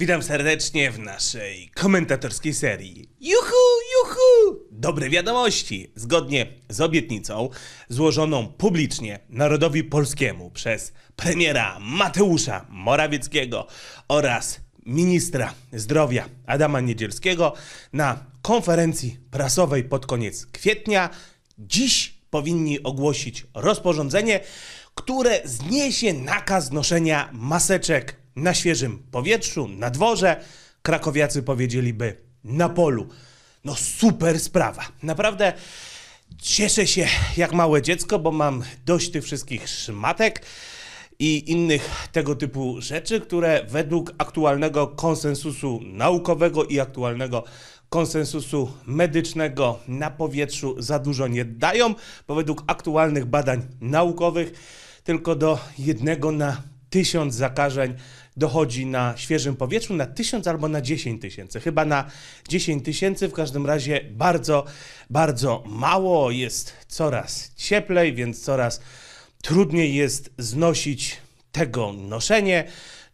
Witam serdecznie w naszej komentatorskiej serii. Juhu, juhu! Dobre wiadomości! Zgodnie z obietnicą złożoną publicznie narodowi polskiemu przez premiera Mateusza Morawieckiego oraz ministra zdrowia Adama Niedzielskiego na konferencji prasowej pod koniec kwietnia, dziś powinni ogłosić rozporządzenie, które zniesie nakaz noszenia maseczek na świeżym powietrzu, na dworze. Krakowiacy powiedzieliby na polu. No super sprawa. Naprawdę cieszę się jak małe dziecko, bo mam dość tych wszystkich szmatek i innych tego typu rzeczy, które według aktualnego konsensusu naukowego i aktualnego konsensusu medycznego na powietrzu za dużo nie dają, bo według aktualnych badań naukowych tylko do jednego na tysiąc zakażeń dochodzi na świeżym powietrzu, na tysiąc albo na dziesięć tysięcy. Chyba na dziesięć tysięcy, w każdym razie bardzo, bardzo mało. Jest coraz cieplej, więc coraz trudniej jest znosić tego noszenie.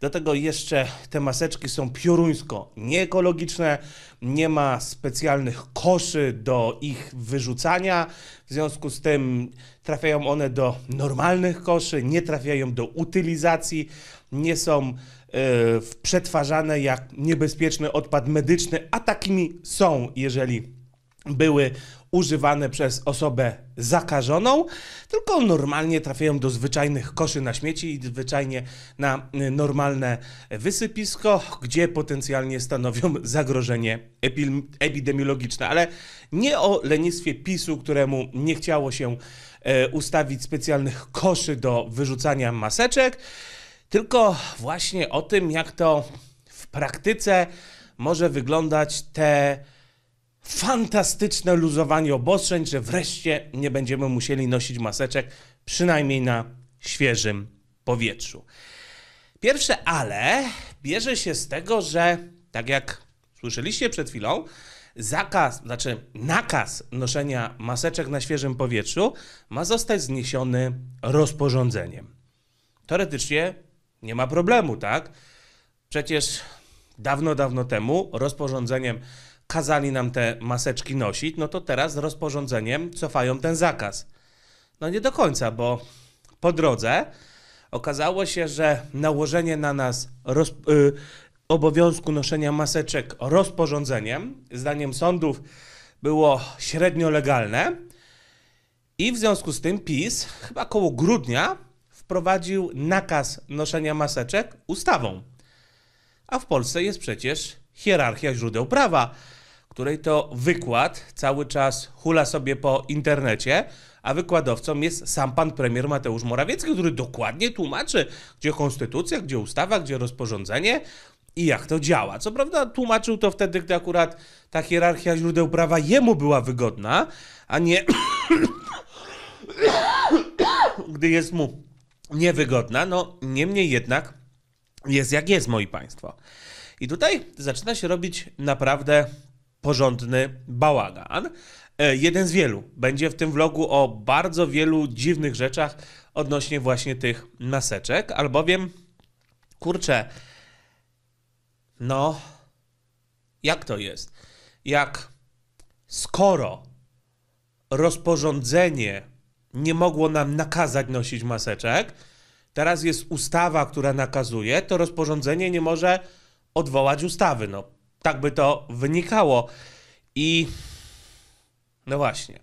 Do tego jeszcze te maseczki są pioruńsko nieekologiczne, nie ma specjalnych koszy do ich wyrzucania, w związku z tym trafiają one do normalnych koszy, nie trafiają do utylizacji, nie są yy, przetwarzane jak niebezpieczny odpad medyczny, a takimi są, jeżeli były używane przez osobę zakażoną, tylko normalnie trafiają do zwyczajnych koszy na śmieci i zwyczajnie na y, normalne wysypisko, gdzie potencjalnie stanowią zagrożenie epidemiologiczne. Ale nie o lenistwie PiSu, któremu nie chciało się e, ustawić specjalnych koszy do wyrzucania maseczek, tylko właśnie o tym, jak to w praktyce może wyglądać te fantastyczne luzowanie obostrzeń, że wreszcie nie będziemy musieli nosić maseczek, przynajmniej na świeżym powietrzu. Pierwsze ale bierze się z tego, że tak jak słyszeliście przed chwilą, zakaz, znaczy nakaz noszenia maseczek na świeżym powietrzu ma zostać zniesiony rozporządzeniem. Teoretycznie nie ma problemu, tak? Przecież dawno, dawno temu rozporządzeniem kazali nam te maseczki nosić, no to teraz rozporządzeniem cofają ten zakaz. No nie do końca, bo po drodze okazało się, że nałożenie na nas roz, y, obowiązku noszenia maseczek rozporządzeniem, zdaniem sądów, było średnio legalne. I w związku z tym PiS chyba koło grudnia wprowadził nakaz noszenia maseczek ustawą. A w Polsce jest przecież hierarchia źródeł prawa której to wykład cały czas hula sobie po internecie, a wykładowcą jest sam pan premier Mateusz Morawiecki, który dokładnie tłumaczy, gdzie konstytucja, gdzie ustawa, gdzie rozporządzenie i jak to działa. Co prawda tłumaczył to wtedy, gdy akurat ta hierarchia źródeł prawa jemu była wygodna, a nie gdy jest mu niewygodna. No niemniej jednak jest jak jest, moi państwo. I tutaj zaczyna się robić naprawdę porządny bałagan. E, jeden z wielu. Będzie w tym vlogu o bardzo wielu dziwnych rzeczach odnośnie właśnie tych maseczek, albowiem, kurczę, no, jak to jest? Jak skoro rozporządzenie nie mogło nam nakazać nosić maseczek, teraz jest ustawa, która nakazuje, to rozporządzenie nie może odwołać ustawy. No, tak by to wynikało. I no właśnie.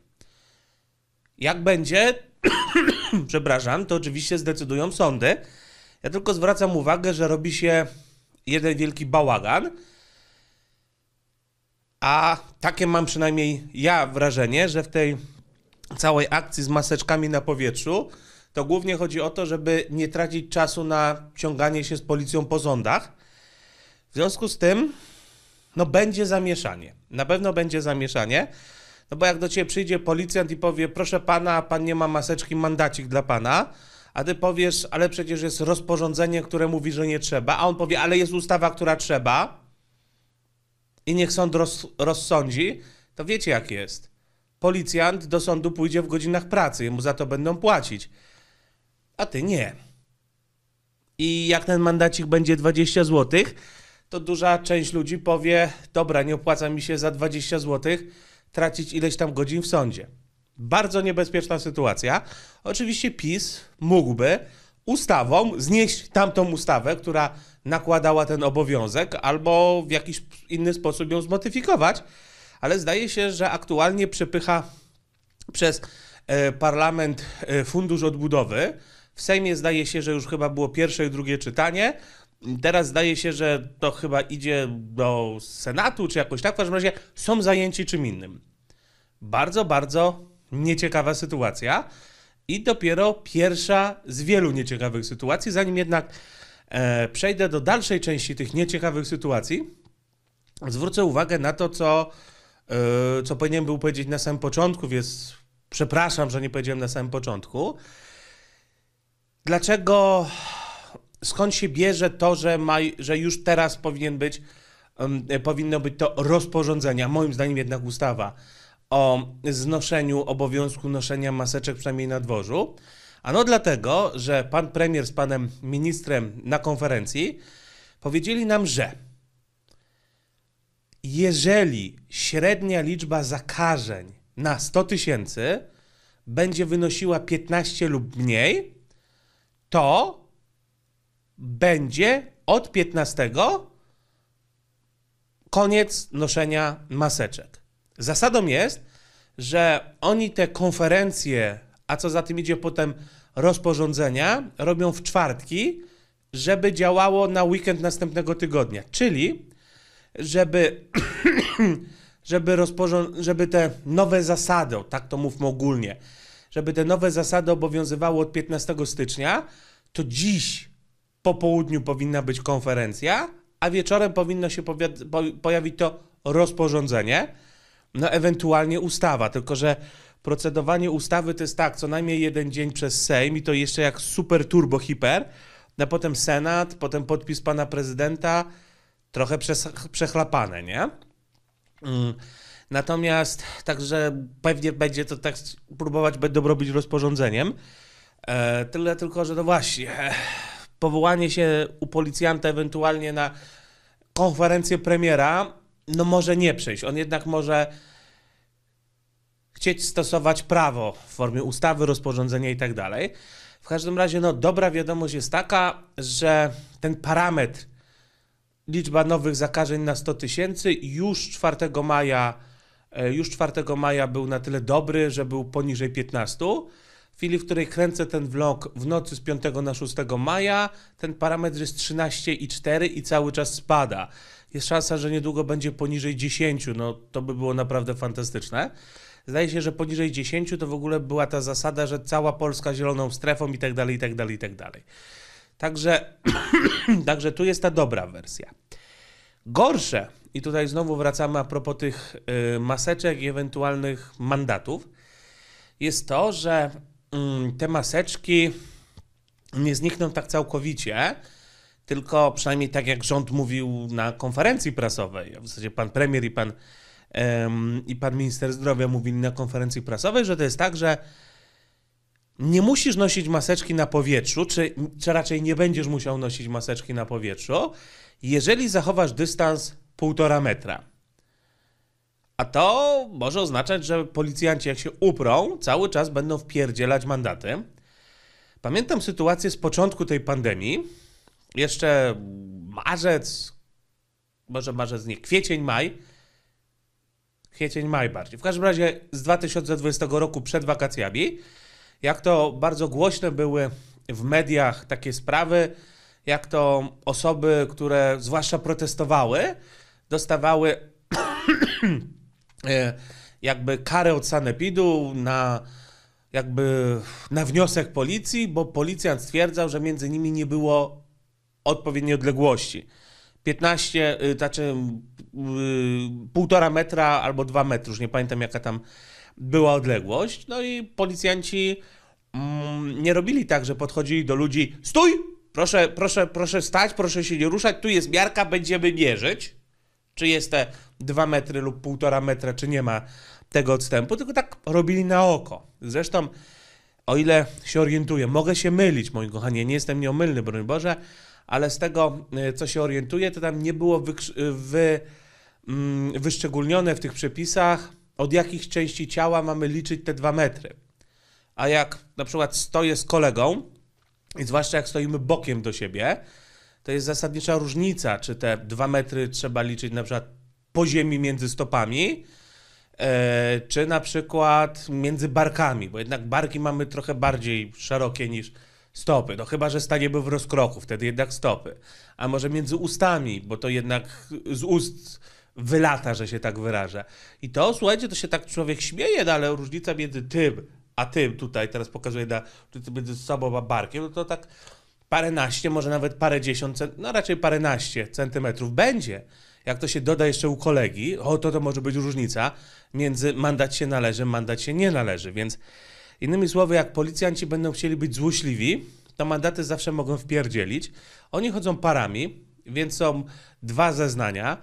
Jak będzie, przepraszam, to oczywiście zdecydują sądy. Ja tylko zwracam uwagę, że robi się jeden wielki bałagan. A takie mam przynajmniej ja wrażenie, że w tej całej akcji z maseczkami na powietrzu to głównie chodzi o to, żeby nie tracić czasu na ciąganie się z policją po sądach. W związku z tym no będzie zamieszanie. Na pewno będzie zamieszanie. No bo jak do ciebie przyjdzie policjant i powie, proszę pana, pan nie ma maseczki, mandacik dla pana, a ty powiesz, ale przecież jest rozporządzenie, które mówi, że nie trzeba, a on powie, ale jest ustawa, która trzeba i niech sąd roz, rozsądzi, to wiecie jak jest. Policjant do sądu pójdzie w godzinach pracy, jemu za to będą płacić, a ty nie. I jak ten mandacik będzie 20 złotych, to duża część ludzi powie: Dobra, nie opłaca mi się za 20 zł tracić ileś tam godzin w sądzie. Bardzo niebezpieczna sytuacja. Oczywiście PiS mógłby ustawą znieść tamtą ustawę, która nakładała ten obowiązek, albo w jakiś inny sposób ją zmodyfikować, ale zdaje się, że aktualnie przepycha przez e, parlament e, Fundusz Odbudowy. W Sejmie zdaje się, że już chyba było pierwsze i drugie czytanie. Teraz zdaje się, że to chyba idzie do Senatu, czy jakoś tak. W każdym razie są zajęci czym innym. Bardzo, bardzo nieciekawa sytuacja. I dopiero pierwsza z wielu nieciekawych sytuacji. Zanim jednak e, przejdę do dalszej części tych nieciekawych sytuacji, zwrócę uwagę na to, co, e, co powinienem był powiedzieć na samym początku, więc przepraszam, że nie powiedziałem na samym początku. Dlaczego skąd się bierze to, że, ma, że już teraz powinien być, um, powinno być to rozporządzenia, moim zdaniem jednak ustawa o znoszeniu obowiązku noszenia maseczek, przynajmniej na dworzu. Ano dlatego, że pan premier z panem ministrem na konferencji powiedzieli nam, że jeżeli średnia liczba zakażeń na 100 tysięcy będzie wynosiła 15 lub mniej, to będzie od 15 koniec noszenia maseczek. Zasadą jest, że oni te konferencje, a co za tym idzie potem rozporządzenia, robią w czwartki, żeby działało na weekend następnego tygodnia. Czyli, żeby, żeby, żeby te nowe zasady, tak to mówmy ogólnie, żeby te nowe zasady obowiązywały od 15 stycznia, to dziś po południu powinna być konferencja, a wieczorem powinno się pojawić to rozporządzenie, no ewentualnie ustawa, tylko że procedowanie ustawy to jest tak, co najmniej jeden dzień przez Sejm i to jeszcze jak super turbo hiper, no potem Senat, potem podpis pana prezydenta, trochę przechlapane, nie? Mm. Natomiast także pewnie będzie to tak próbować dobrze robić rozporządzeniem. E, tyle tylko, że no właśnie e, powołanie się u policjanta ewentualnie na konferencję premiera, no może nie przejść, On jednak może chcieć stosować prawo w formie ustawy, rozporządzenia i tak dalej. W każdym razie, no dobra wiadomość jest taka, że ten parametr liczba nowych zakażeń na 100 tysięcy już 4 maja e, już 4 maja był na tyle dobry, że był poniżej 15 chwili, w której kręcę ten vlog w nocy z 5 na 6 maja, ten parametr jest 13,4 i cały czas spada. Jest szansa, że niedługo będzie poniżej 10, no to by było naprawdę fantastyczne. Zdaje się, że poniżej 10 to w ogóle była ta zasada, że cała Polska zieloną strefą i tak dalej, i tak dalej, i tak dalej. Także, także tu jest ta dobra wersja. Gorsze, i tutaj znowu wracamy a propos tych y, maseczek i ewentualnych mandatów, jest to, że Mm, te maseczki nie znikną tak całkowicie, tylko przynajmniej tak jak rząd mówił na konferencji prasowej, w zasadzie pan premier i pan, i pan minister zdrowia mówili na konferencji prasowej, że to jest tak, że nie musisz nosić maseczki na powietrzu, czy, czy raczej nie będziesz musiał nosić maseczki na powietrzu, jeżeli zachowasz dystans półtora metra. A to może oznaczać, że policjanci jak się uprą, cały czas będą wpierdzielać mandaty. Pamiętam sytuację z początku tej pandemii. Jeszcze marzec, może marzec nie, kwiecień, maj. Kwiecień, maj bardziej. W każdym razie z 2020 roku przed wakacjami, jak to bardzo głośne były w mediach takie sprawy, jak to osoby, które zwłaszcza protestowały, dostawały E, jakby karę od sanepidu na jakby na wniosek policji, bo policjant stwierdzał, że między nimi nie było odpowiedniej odległości. 15, y, znaczy y, półtora metra albo dwa metry, już nie pamiętam jaka tam była odległość. No i policjanci mm, nie robili tak, że podchodzili do ludzi, stój, proszę, proszę, proszę stać, proszę się nie ruszać, tu jest miarka, będziemy mierzyć czy jest te 2 metry lub 1,5 metra, czy nie ma tego odstępu, tylko tak robili na oko. Zresztą, o ile się orientuję, mogę się mylić, moi kochani, nie jestem nieomylny, broń Boże, ale z tego, e, co się orientuję, to tam nie było e, wy, wy, mm, wyszczególnione w tych przepisach, od jakich części ciała mamy liczyć te 2 metry. A jak na przykład stoję z kolegą, i zwłaszcza jak stoimy bokiem do siebie, to jest zasadnicza różnica, czy te dwa metry trzeba liczyć na przykład po ziemi między stopami, e, czy na przykład między barkami, bo jednak barki mamy trochę bardziej szerokie niż stopy, no chyba, że staniemy w rozkroku, wtedy jednak stopy. A może między ustami, bo to jednak z ust wylata, że się tak wyrażę. I to, słuchajcie, to się tak człowiek śmieje, no ale różnica między tym, a tym tutaj, teraz pokazuję na, między sobą a barkiem, no to tak paręnaście, może nawet parę dziesiąt, no raczej paręnaście centymetrów będzie. Jak to się doda jeszcze u kolegi, o to to może być różnica między mandat się należy, mandat się nie należy. Więc innymi słowy, jak policjanci będą chcieli być złośliwi, to mandaty zawsze mogą wpierdzielić. Oni chodzą parami, więc są dwa zeznania.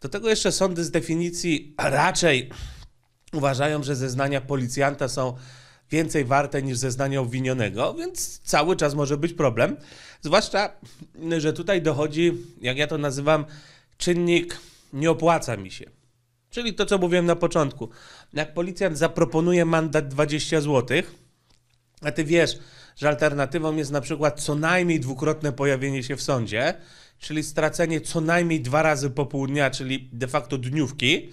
Do tego jeszcze sądy z definicji raczej uważają, że zeznania policjanta są więcej warte niż zeznanie obwinionego, więc cały czas może być problem. Zwłaszcza, że tutaj dochodzi, jak ja to nazywam, czynnik nie opłaca mi się. Czyli to, co mówiłem na początku. Jak policjant zaproponuje mandat 20 zł, a ty wiesz, że alternatywą jest na przykład co najmniej dwukrotne pojawienie się w sądzie, czyli stracenie co najmniej dwa razy popołudnia, czyli de facto dniówki,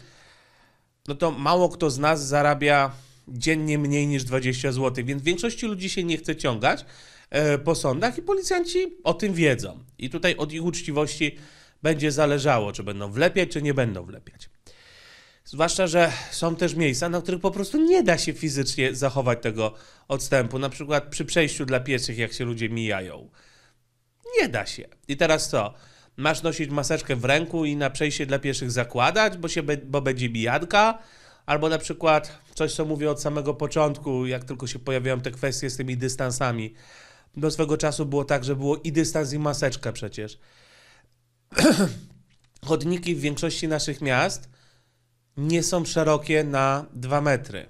no to mało kto z nas zarabia dziennie mniej niż 20 zł, więc większości ludzi się nie chce ciągać e, po sądach i policjanci o tym wiedzą. I tutaj od ich uczciwości będzie zależało, czy będą wlepiać, czy nie będą wlepiać. Zwłaszcza, że są też miejsca, na których po prostu nie da się fizycznie zachować tego odstępu. Na przykład przy przejściu dla pieszych, jak się ludzie mijają. Nie da się. I teraz co? Masz nosić maseczkę w ręku i na przejście dla pieszych zakładać, bo, się be, bo będzie bijanka? Albo na przykład coś, co mówię od samego początku, jak tylko się pojawiają te kwestie z tymi dystansami. Do swego czasu było tak, że było i dystans, i maseczka przecież. Chodniki w większości naszych miast nie są szerokie na 2 metry.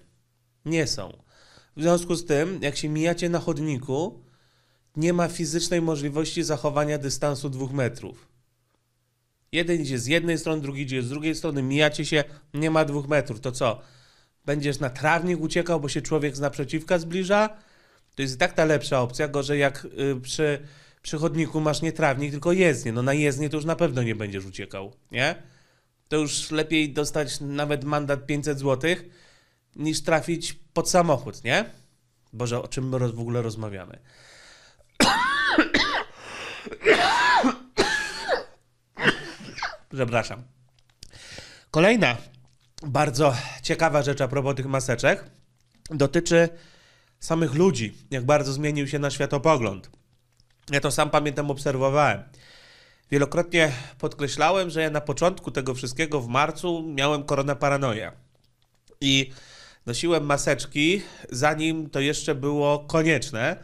Nie są. W związku z tym, jak się mijacie na chodniku, nie ma fizycznej możliwości zachowania dystansu 2 metrów. Jeden idzie z jednej strony, drugi idzie z drugiej strony, mijacie się, nie ma dwóch metrów, to co? Będziesz na trawnik uciekał, bo się człowiek z naprzeciwka zbliża? To jest i tak ta lepsza opcja, gorzej jak y, przy, przy chodniku masz nie trawnik, tylko jezdnię. No na jezdnię to już na pewno nie będziesz uciekał, nie? To już lepiej dostać nawet mandat 500 zł, niż trafić pod samochód, nie? Boże, o czym my w ogóle rozmawiamy? Przepraszam. Kolejna bardzo ciekawa rzecz a propos tych maseczek dotyczy samych ludzi, jak bardzo zmienił się nasz światopogląd. Ja to sam pamiętam, obserwowałem. Wielokrotnie podkreślałem, że ja na początku tego wszystkiego w marcu miałem koronę paranoję. I nosiłem maseczki, zanim to jeszcze było konieczne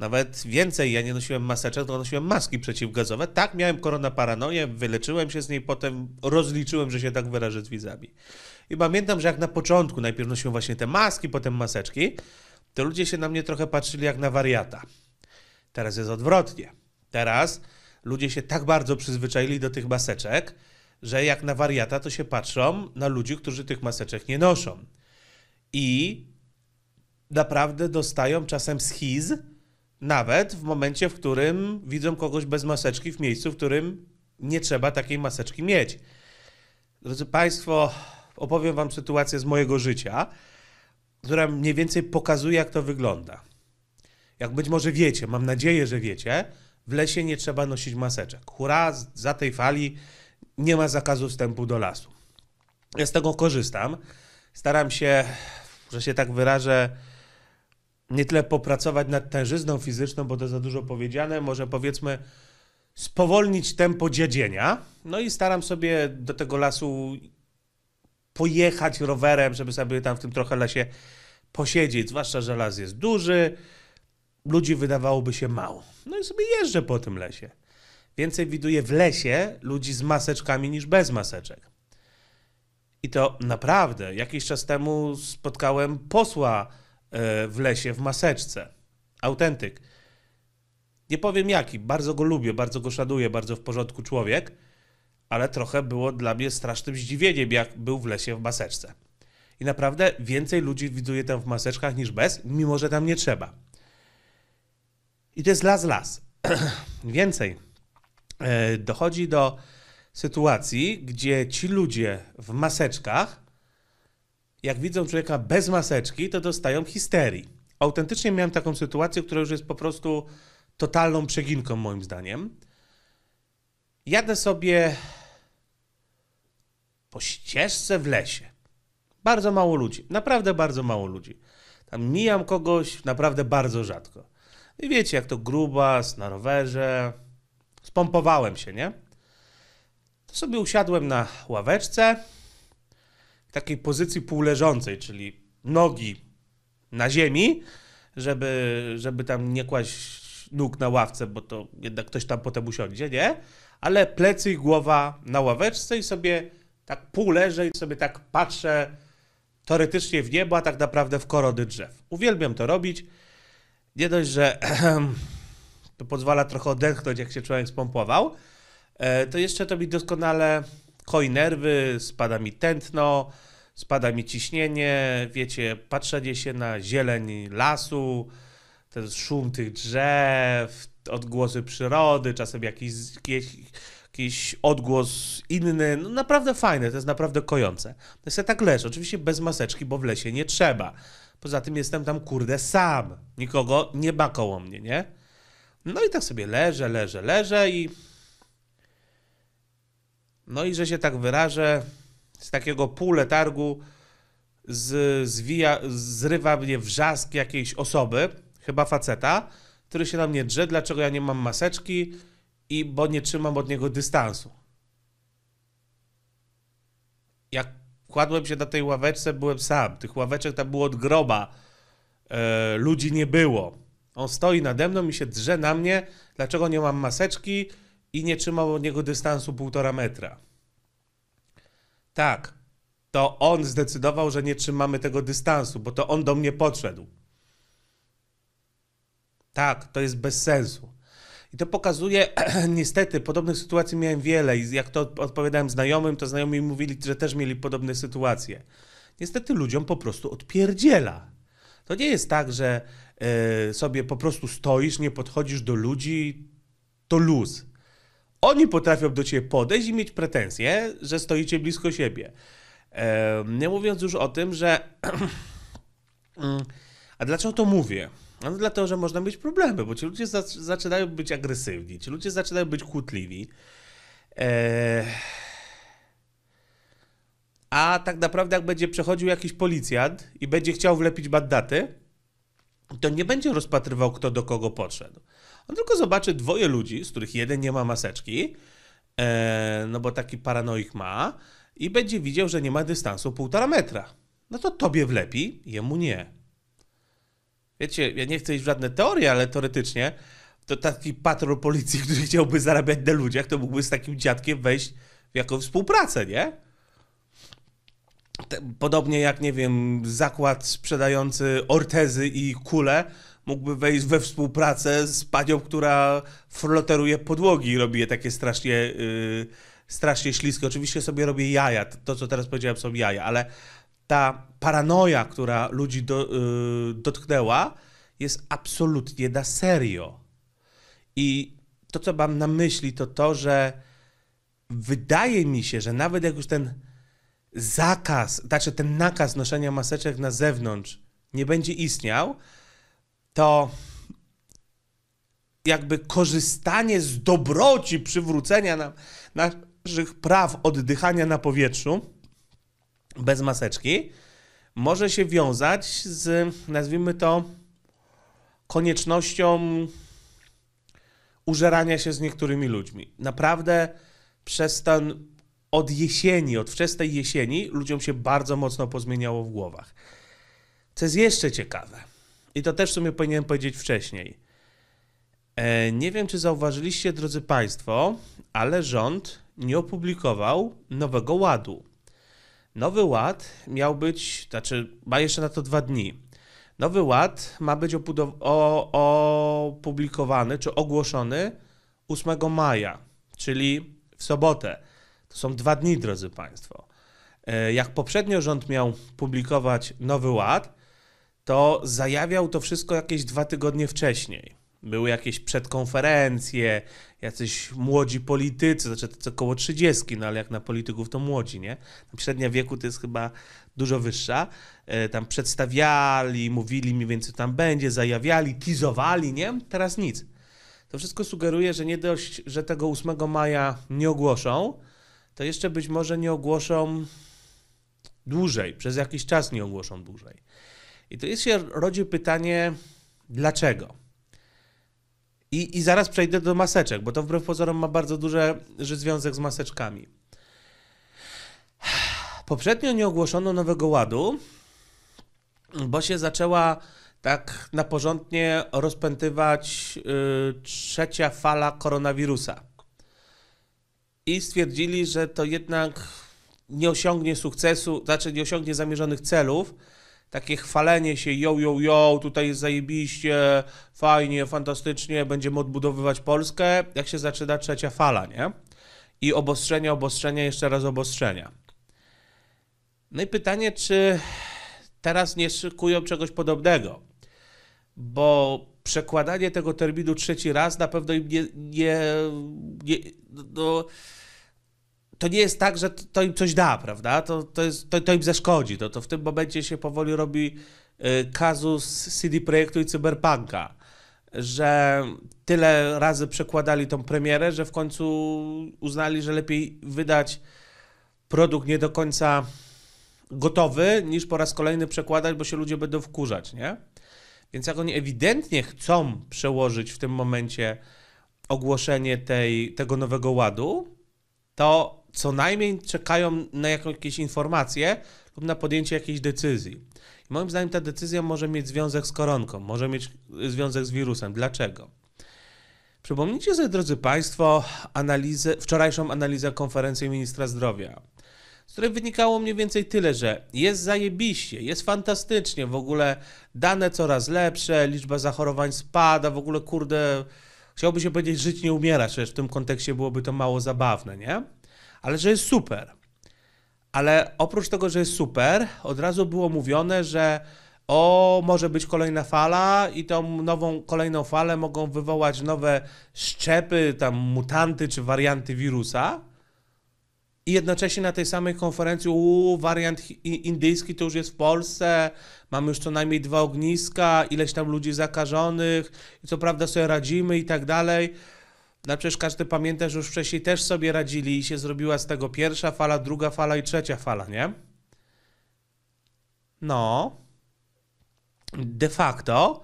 nawet więcej, ja nie nosiłem maseczek, tylko nosiłem maski przeciwgazowe. Tak, miałem koronaparanoję, wyleczyłem się z niej, potem rozliczyłem, że się tak wyrażę z widzami. I pamiętam, że jak na początku najpierw nosiłem właśnie te maski, potem maseczki, to ludzie się na mnie trochę patrzyli jak na wariata. Teraz jest odwrotnie. Teraz ludzie się tak bardzo przyzwyczaili do tych maseczek, że jak na wariata to się patrzą na ludzi, którzy tych maseczek nie noszą. I naprawdę dostają czasem schiz, nawet w momencie, w którym widzą kogoś bez maseczki w miejscu, w którym nie trzeba takiej maseczki mieć. Drodzy Państwo, opowiem Wam sytuację z mojego życia, która mniej więcej pokazuje, jak to wygląda. Jak być może wiecie, mam nadzieję, że wiecie, w lesie nie trzeba nosić maseczek. Hurra, za tej fali nie ma zakazu wstępu do lasu. Ja z tego korzystam. Staram się, że się tak wyrażę, nie tyle popracować nad tężyzną fizyczną, bo to za dużo powiedziane, może powiedzmy spowolnić tempo dziedzenia. No i staram sobie do tego lasu pojechać rowerem, żeby sobie tam w tym trochę lesie posiedzieć, zwłaszcza, że las jest duży, ludzi wydawałoby się mało. No i sobie jeżdżę po tym lesie. Więcej widuję w lesie ludzi z maseczkami niż bez maseczek. I to naprawdę, jakiś czas temu spotkałem posła E, w lesie, w maseczce. Autentyk. Nie powiem jaki, bardzo go lubię, bardzo go szanuję, bardzo w porządku człowiek, ale trochę było dla mnie strasznym zdziwieniem, jak był w lesie w maseczce. I naprawdę więcej ludzi widuje tam w maseczkach niż bez, mimo że tam nie trzeba. I to jest las, las. więcej. E, dochodzi do sytuacji, gdzie ci ludzie w maseczkach jak widzą człowieka bez maseczki, to dostają histerii. Autentycznie miałem taką sytuację, która już jest po prostu totalną przeginką, moim zdaniem. Jadę sobie po ścieżce w lesie. Bardzo mało ludzi, naprawdę bardzo mało ludzi. Tam mijam kogoś naprawdę bardzo rzadko. I wiecie, jak to grubas na rowerze. Spompowałem się, nie? To sobie usiadłem na ławeczce takiej pozycji półleżącej, czyli nogi na ziemi, żeby, żeby tam nie kłaść nóg na ławce, bo to jednak ktoś tam potem usiądzie, nie? Ale plecy i głowa na ławeczce i sobie tak pół leżę i sobie tak patrzę teoretycznie w niebo, a tak naprawdę w korody drzew. Uwielbiam to robić. Nie dość, że to pozwala trochę odetchnąć, jak się człowiek spompował, e, to jeszcze to mi doskonale koi nerwy, spada mi tętno, spada mi ciśnienie, wiecie, patrzenie się na zieleń lasu, ten szum tych drzew, odgłosy przyrody, czasem jakiś, jakiś, jakiś odgłos inny. No naprawdę fajne, to jest naprawdę kojące. Ja tak leżę, oczywiście bez maseczki, bo w lesie nie trzeba. Poza tym jestem tam, kurde, sam. Nikogo nie ma koło mnie, nie? No i tak sobie leżę, leżę, leżę i no i że się tak wyrażę, z takiego półletargu z, zwija, zrywa mnie wrzask jakiejś osoby, chyba faceta, który się na mnie drze, dlaczego ja nie mam maseczki i bo nie trzymam od niego dystansu. Jak kładłem się na tej ławeczce, byłem sam. Tych ławeczek tam było od groba. E, ludzi nie było. On stoi nade mną i się drze na mnie, dlaczego nie mam maseczki, i nie trzymał od niego dystansu półtora metra. Tak, to on zdecydował, że nie trzymamy tego dystansu, bo to on do mnie podszedł. Tak, to jest bez sensu. I to pokazuje, niestety, podobnych sytuacji miałem wiele i jak to odpowiadałem znajomym, to znajomi mówili, że też mieli podobne sytuacje. Niestety ludziom po prostu odpierdziela. To nie jest tak, że y, sobie po prostu stoisz, nie podchodzisz do ludzi, to luz. Oni potrafią do ciebie podejść i mieć pretensje, że stoicie blisko siebie. Nie mówiąc już o tym, że. A dlaczego to mówię? No dlatego, że można mieć problemy, bo ci ludzie zaczynają być agresywni, ci ludzie zaczynają być kłótliwi. A tak naprawdę, jak będzie przechodził jakiś policjant i będzie chciał wlepić bandaty, to nie będzie rozpatrywał, kto do kogo podszedł. On tylko zobaczy dwoje ludzi, z których jeden nie ma maseczki, e, no bo taki paranoik ma, i będzie widział, że nie ma dystansu półtora metra. No to tobie wlepi, jemu nie. Wiecie, ja nie chcę iść w żadne teorie, ale teoretycznie to taki patrol policji, który chciałby zarabiać na ludziach, to mógłby z takim dziadkiem wejść w jakąś współpracę, nie? Podobnie jak, nie wiem, zakład sprzedający ortezy i kule, mógłby wejść we współpracę z panią, która floteruje podłogi i robi je takie strasznie, yy, strasznie śliskie. Oczywiście sobie robię jaja, to co teraz powiedziałem są jaja, ale ta paranoja, która ludzi do, yy, dotknęła, jest absolutnie na serio. I to, co mam na myśli, to to, że wydaje mi się, że nawet jak już ten zakaz, znaczy ten nakaz noszenia maseczek na zewnątrz nie będzie istniał, to jakby korzystanie z dobroci przywrócenia nam naszych praw oddychania na powietrzu bez maseczki może się wiązać z, nazwijmy to, koniecznością użerania się z niektórymi ludźmi. Naprawdę przez ten od jesieni, od wczesnej jesieni ludziom się bardzo mocno pozmieniało w głowach. Co jest jeszcze ciekawe. I to też w sumie powinienem powiedzieć wcześniej. E, nie wiem, czy zauważyliście, drodzy Państwo, ale rząd nie opublikował nowego ładu. Nowy ład miał być, znaczy ma jeszcze na to dwa dni. Nowy ład ma być opublikowany czy ogłoszony 8 maja, czyli w sobotę. To są dwa dni, drodzy Państwo. E, jak poprzednio rząd miał publikować nowy ład, to zajawiał to wszystko jakieś dwa tygodnie wcześniej. Były jakieś przedkonferencje, jacyś młodzi politycy, znaczy to około 30, no ale jak na polityków to młodzi, nie? Średnia wieku to jest chyba dużo wyższa. E, tam przedstawiali, mówili mi więcej tam będzie, zajawiali, tizowali, nie? Teraz nic. To wszystko sugeruje, że nie dość, że tego 8 maja nie ogłoszą, to jeszcze być może nie ogłoszą dłużej, przez jakiś czas nie ogłoszą dłużej. I to jest się rodzi pytanie, dlaczego? I, I zaraz przejdę do maseczek, bo to wbrew pozorom ma bardzo duży związek z maseczkami. Poprzednio nie ogłoszono nowego ładu, bo się zaczęła tak na porządnie rozpętywać yy, trzecia fala koronawirusa. I stwierdzili, że to jednak nie osiągnie sukcesu, znaczy nie osiągnie zamierzonych celów, takie chwalenie się, jo jo jo tutaj jest zajebiście, fajnie, fantastycznie, będziemy odbudowywać Polskę, jak się zaczyna trzecia fala, nie? I obostrzenia, obostrzenia, jeszcze raz obostrzenia. No i pytanie, czy teraz nie szykują czegoś podobnego? Bo przekładanie tego terminu trzeci raz na pewno im nie, nie, nie no, to nie jest tak, że to im coś da, prawda? To, to, jest, to, to im zaszkodzi. To, to w tym momencie się powoli robi y, kazus CD Projektu i Cyberpunka, że tyle razy przekładali tą premierę, że w końcu uznali, że lepiej wydać produkt nie do końca gotowy, niż po raz kolejny przekładać, bo się ludzie będą wkurzać, nie? Więc jak oni ewidentnie chcą przełożyć w tym momencie ogłoszenie tej, tego nowego ładu, to co najmniej czekają na jakieś informacje lub na podjęcie jakiejś decyzji. I moim zdaniem ta decyzja może mieć związek z koronką, może mieć y, związek z wirusem. Dlaczego? Przypomnijcie sobie, drodzy Państwo, analizę, wczorajszą analizę konferencji ministra zdrowia, z której wynikało mniej więcej tyle, że jest zajebiście, jest fantastycznie, w ogóle dane coraz lepsze, liczba zachorowań spada, w ogóle kurde, chciałoby się powiedzieć, żyć nie umiera, przecież w tym kontekście byłoby to mało zabawne, nie? ale że jest super. Ale oprócz tego, że jest super, od razu było mówione, że o, może być kolejna fala i tą nową, kolejną falę mogą wywołać nowe szczepy, tam mutanty czy warianty wirusa. I jednocześnie na tej samej konferencji, u, wariant indyjski to już jest w Polsce, mamy już co najmniej dwa ogniska, ileś tam ludzi zakażonych, i co prawda sobie radzimy i tak dalej. No przecież każdy pamięta, że już wcześniej też sobie radzili i się zrobiła z tego pierwsza fala, druga fala i trzecia fala, nie? No. De facto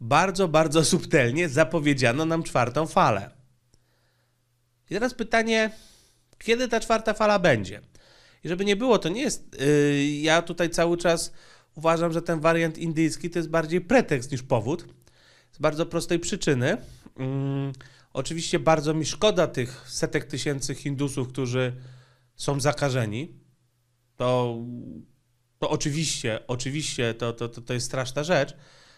bardzo, bardzo subtelnie zapowiedziano nam czwartą falę. I teraz pytanie, kiedy ta czwarta fala będzie? I żeby nie było, to nie jest. Yy, ja tutaj cały czas uważam, że ten wariant indyjski to jest bardziej pretekst niż powód. Z bardzo prostej przyczyny. Yy, Oczywiście bardzo mi szkoda tych setek tysięcy Hindusów, którzy są zakażeni. To, to oczywiście, oczywiście to, to, to, to jest straszna rzecz.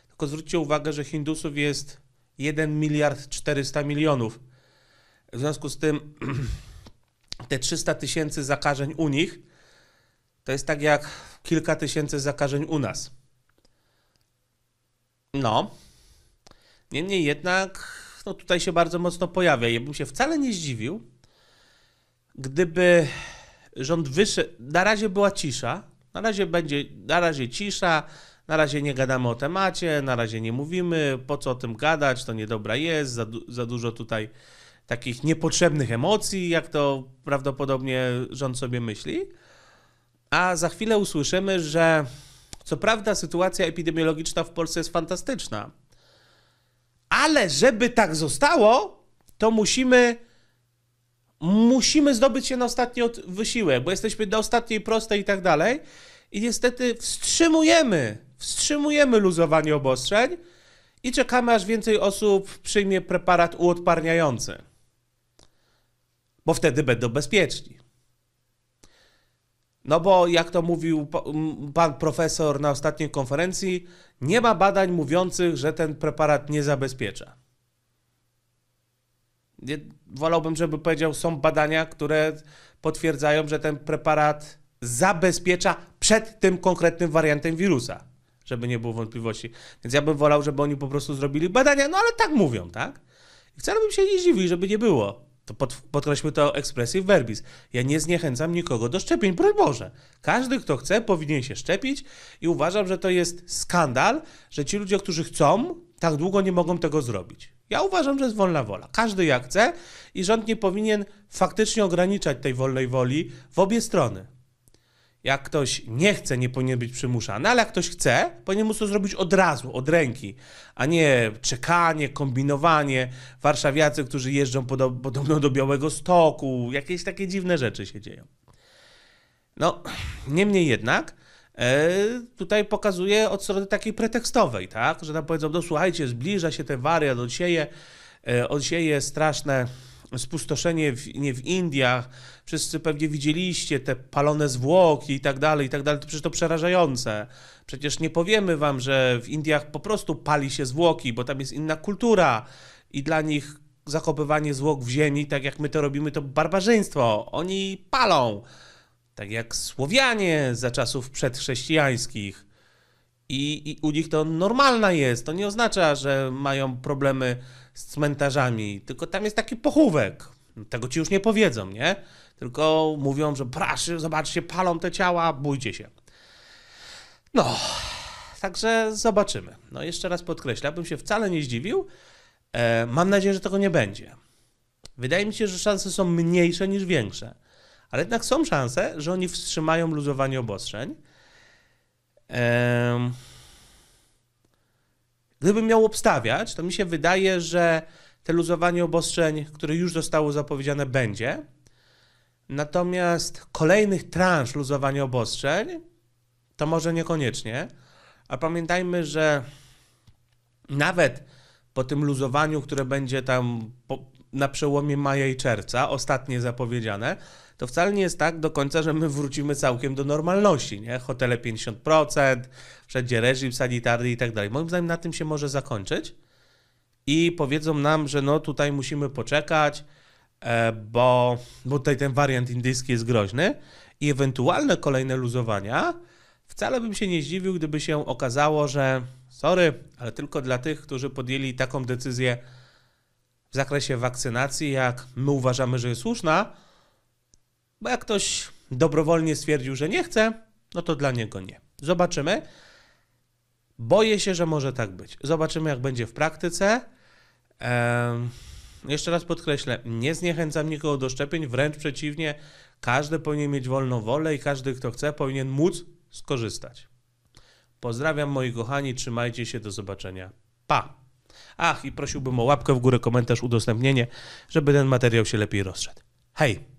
Tylko zwróćcie uwagę, że Hindusów jest 1 miliard 400 milionów. W związku z tym te 300 tysięcy zakażeń u nich to jest tak jak kilka tysięcy zakażeń u nas. No. Niemniej jednak to tutaj się bardzo mocno pojawia. Ja bym się wcale nie zdziwił, gdyby rząd wyszedł. Na razie była cisza, na razie będzie, na razie cisza, na razie nie gadamy o temacie, na razie nie mówimy, po co o tym gadać, to niedobra jest, za, du za dużo tutaj takich niepotrzebnych emocji, jak to prawdopodobnie rząd sobie myśli. A za chwilę usłyszymy, że co prawda sytuacja epidemiologiczna w Polsce jest fantastyczna, ale żeby tak zostało, to musimy musimy zdobyć się na ostatni wysiłek, bo jesteśmy do ostatniej prostej i tak dalej. I niestety wstrzymujemy, wstrzymujemy luzowanie obostrzeń i czekamy, aż więcej osób przyjmie preparat uodparniający. Bo wtedy będą bezpieczni. No bo jak to mówił pan profesor na ostatniej konferencji, nie ma badań mówiących, że ten preparat nie zabezpiecza. Wolałbym, żeby powiedział, są badania, które potwierdzają, że ten preparat zabezpiecza przed tym konkretnym wariantem wirusa, żeby nie było wątpliwości. Więc ja bym wolał, żeby oni po prostu zrobili badania, no ale tak mówią, tak? I wcale bym się nie dziwił, żeby nie było. To pod, podkreślmy to w verbis. Ja nie zniechęcam nikogo do szczepień, broń Boże. Każdy, kto chce, powinien się szczepić i uważam, że to jest skandal, że ci ludzie, którzy chcą, tak długo nie mogą tego zrobić. Ja uważam, że jest wolna wola. Każdy jak chce i rząd nie powinien faktycznie ograniczać tej wolnej woli w obie strony jak ktoś nie chce, nie powinien być przymuszany, ale jak ktoś chce, powinien móc to zrobić od razu, od ręki, a nie czekanie, kombinowanie. Warszawiacy, którzy jeżdżą podobno do Białego Stoku, jakieś takie dziwne rzeczy się dzieją. No, niemniej jednak, e, tutaj pokazuje od strony takiej pretekstowej, tak? Że tam powiedzą, no słuchajcie, zbliża się te wariat, odsieje, e, odsieje straszne spustoszenie w, nie w Indiach, wszyscy pewnie widzieliście te palone zwłoki i tak dalej, i tak dalej, to przecież to przerażające. Przecież nie powiemy wam, że w Indiach po prostu pali się zwłoki, bo tam jest inna kultura i dla nich zakopywanie zwłok w ziemi, tak jak my to robimy, to barbarzyństwo. Oni palą. Tak jak Słowianie za czasów przedchrześcijańskich. I, I u nich to normalna jest. To nie oznacza, że mają problemy z cmentarzami, tylko tam jest taki pochówek. Tego ci już nie powiedzą, nie? Tylko mówią, że proszę, zobaczcie, palą te ciała, bójcie się. No, także zobaczymy. No, jeszcze raz podkreślam, bym się wcale nie zdziwił. E, mam nadzieję, że tego nie będzie. Wydaje mi się, że szanse są mniejsze niż większe, ale jednak są szanse, że oni wstrzymają luzowanie obostrzeń. E, Gdybym miał obstawiać, to mi się wydaje, że te luzowanie obostrzeń, które już zostało zapowiedziane, będzie. Natomiast kolejnych transz luzowania obostrzeń to może niekoniecznie. A pamiętajmy, że nawet po tym luzowaniu, które będzie tam po, na przełomie maja i czerwca, ostatnie zapowiedziane, to wcale nie jest tak do końca, że my wrócimy całkiem do normalności, nie? Hotele 50%, wszędzie reżim sanitarny i tak dalej. Moim zdaniem na tym się może zakończyć i powiedzą nam, że no tutaj musimy poczekać, e, bo, bo tutaj ten wariant indyjski jest groźny i ewentualne kolejne luzowania wcale bym się nie zdziwił, gdyby się okazało, że sorry, ale tylko dla tych, którzy podjęli taką decyzję w zakresie wakcynacji, jak my uważamy, że jest słuszna, bo jak ktoś dobrowolnie stwierdził, że nie chce, no to dla niego nie. Zobaczymy. Boję się, że może tak być. Zobaczymy, jak będzie w praktyce. Ehm, jeszcze raz podkreślę, nie zniechęcam nikogo do szczepień, wręcz przeciwnie, każdy powinien mieć wolną wolę i każdy, kto chce, powinien móc skorzystać. Pozdrawiam moi kochani, trzymajcie się, do zobaczenia. Pa! Ach, i prosiłbym o łapkę w górę, komentarz, udostępnienie, żeby ten materiał się lepiej rozszedł. Hej!